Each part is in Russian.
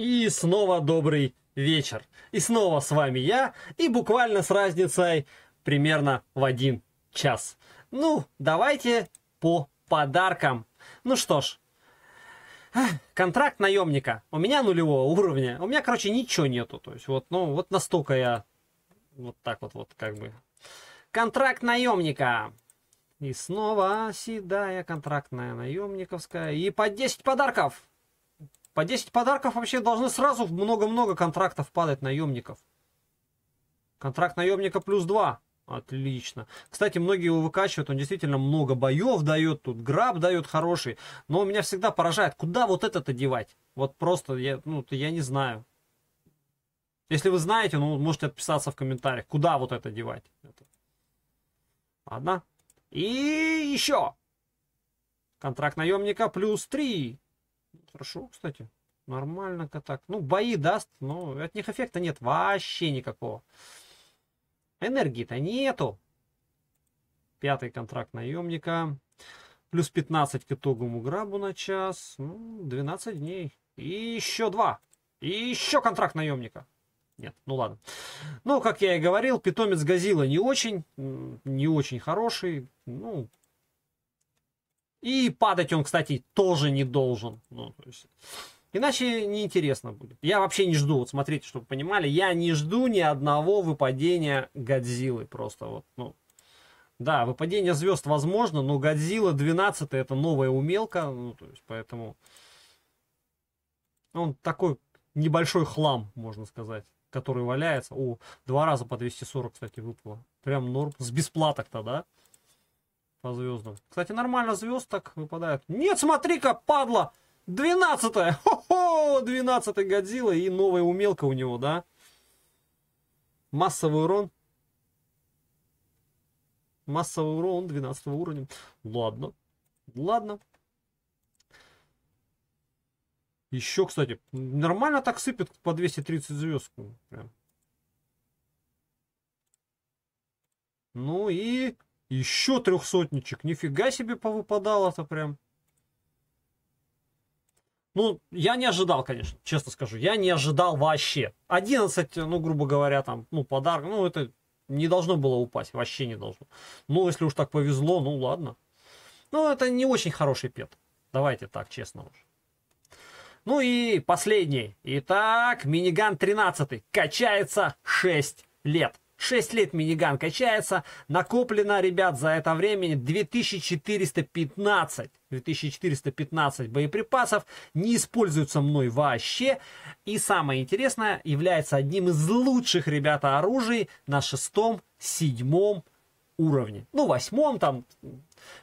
И снова добрый вечер. И снова с вами я, и буквально с разницей примерно в один час. Ну, давайте по подаркам. Ну что ж, контракт наемника. У меня нулевого уровня. У меня, короче, ничего нету. То есть вот, ну, вот настолько я вот так вот, вот как бы. Контракт наемника. И снова седая контрактная наемниковская. И по 10 подарков. По 10 подарков вообще должны сразу много-много контрактов падать наемников. Контракт наемника плюс 2. Отлично. Кстати, многие его выкачивают, он действительно много боев дает, тут граб дает хороший. Но меня всегда поражает, куда вот это-то девать? Вот просто, я, ну, я не знаю. Если вы знаете, ну, можете отписаться в комментариях, куда вот это девать. Это. Ладно. И еще. Контракт наемника плюс 3. Хорошо, кстати. Нормально-ка так. Ну, бои даст, но от них эффекта нет вообще никакого. Энергии-то нету. Пятый контракт наемника. Плюс 15 к итоговому грабу на час. Ну, 12 дней. И еще два. И еще контракт наемника. Нет, ну ладно. Ну, как я и говорил, питомец Газила не очень, не очень хороший. Ну, и падать он, кстати, тоже не должен. Ну, то есть... Иначе неинтересно будет. Я вообще не жду, вот смотрите, чтобы понимали, я не жду ни одного выпадения Годзиллы просто вот, ну. Да, выпадение звезд возможно, но Годзилла 12 это новая умелка, ну, то есть, поэтому он такой небольшой хлам, можно сказать, который валяется. О, два раза по 240, кстати, выпало. Прям норм. С бесплаток-то, да? по звездам. Кстати, нормально звезд так выпадает. Нет, смотри-ка, падла! 12-я! Хо-хо! 12-й Годзилла и новая умелка у него, да? Массовый урон. Массовый урон 12 уровня. Ладно. Ладно. Еще, кстати, нормально так сыпет по 230 звезд. Прям. Ну и еще трехсотничек. Нифига себе повыпадало-то прям. Ну, я не ожидал, конечно, честно скажу. Я не ожидал вообще. 11, ну, грубо говоря, там, ну, подарок, ну, это не должно было упасть, вообще не должно. Ну, если уж так повезло, ну, ладно. Ну, это не очень хороший пет. Давайте так, честно уж. Ну и последний. Итак, миниган 13 качается 6 лет. 6 лет миниган качается. Накоплено, ребят, за это время 2415. 2415 боеприпасов не используются мной вообще. И самое интересное, является одним из лучших, ребята, оружий на шестом, седьмом уровне. Ну, восьмом там,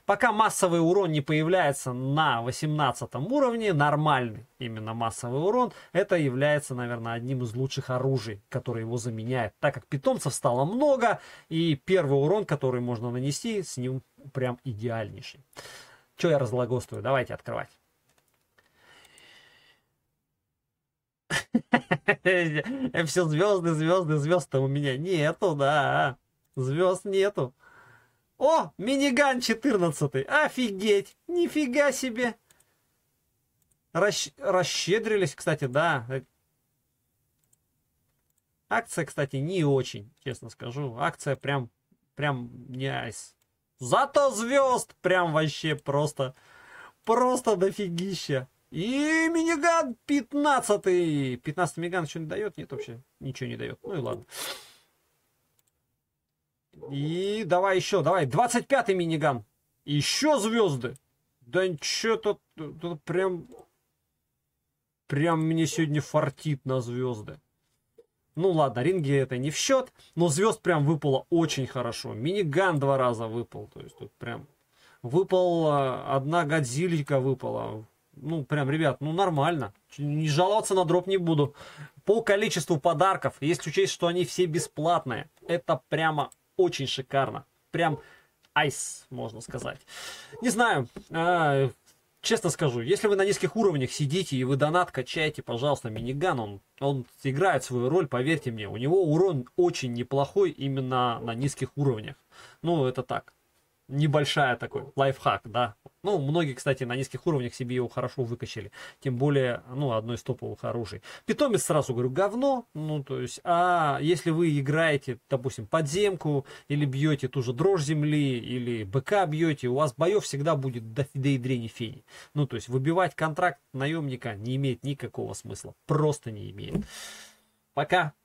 пока массовый урон не появляется на восемнадцатом уровне, нормальный именно массовый урон, это является, наверное, одним из лучших оружий, которое его заменяет. Так как питомцев стало много, и первый урон, который можно нанести, с ним прям идеальнейший. Че я разлагостую? Давайте открывать. Все звезды, звезды, звезд-то у меня нету, да. Звезд нету. О, миниган 14. Офигеть. Нифига себе. Расщ... Расщедрились, кстати, да. Акция, кстати, не очень, честно скажу. Акция прям, прям не айс. Зато звезд прям вообще просто, просто дофигища. И миниган 15. 15 миниган что-нибудь дает? Нет вообще, ничего не дает. Ну и ладно. И давай еще, давай. 25-й миниган. Еще звезды. Да ничего тут, тут прям... Прям мне сегодня фартит на звезды. Ну ладно, ринги это не в счет, но звезд прям выпало очень хорошо. Миниган два раза выпал, то есть тут прям выпал одна Годзиллика выпала. Ну, прям, ребят, ну нормально. Не жаловаться на дроп не буду. По количеству подарков, если учесть, что они все бесплатные, это прямо очень шикарно. Прям айс, можно сказать. Не знаю, э, честно скажу, если вы на низких уровнях сидите и вы донат качаете, пожалуйста, миниган, он, он играет свою роль, поверьте мне. У него урон очень неплохой именно на низких уровнях. Ну, это так небольшая такой лайфхак, да. Ну, многие, кстати, на низких уровнях себе его хорошо выкачали. Тем более, ну, одно из топовых оружий. Питомец, сразу говорю, говно. Ну, то есть, а если вы играете, допустим, подземку, или бьете ту же дрожь земли, или БК бьете, у вас боев всегда будет до, до и фени. Ну, то есть, выбивать контракт наемника не имеет никакого смысла. Просто не имеет. Пока.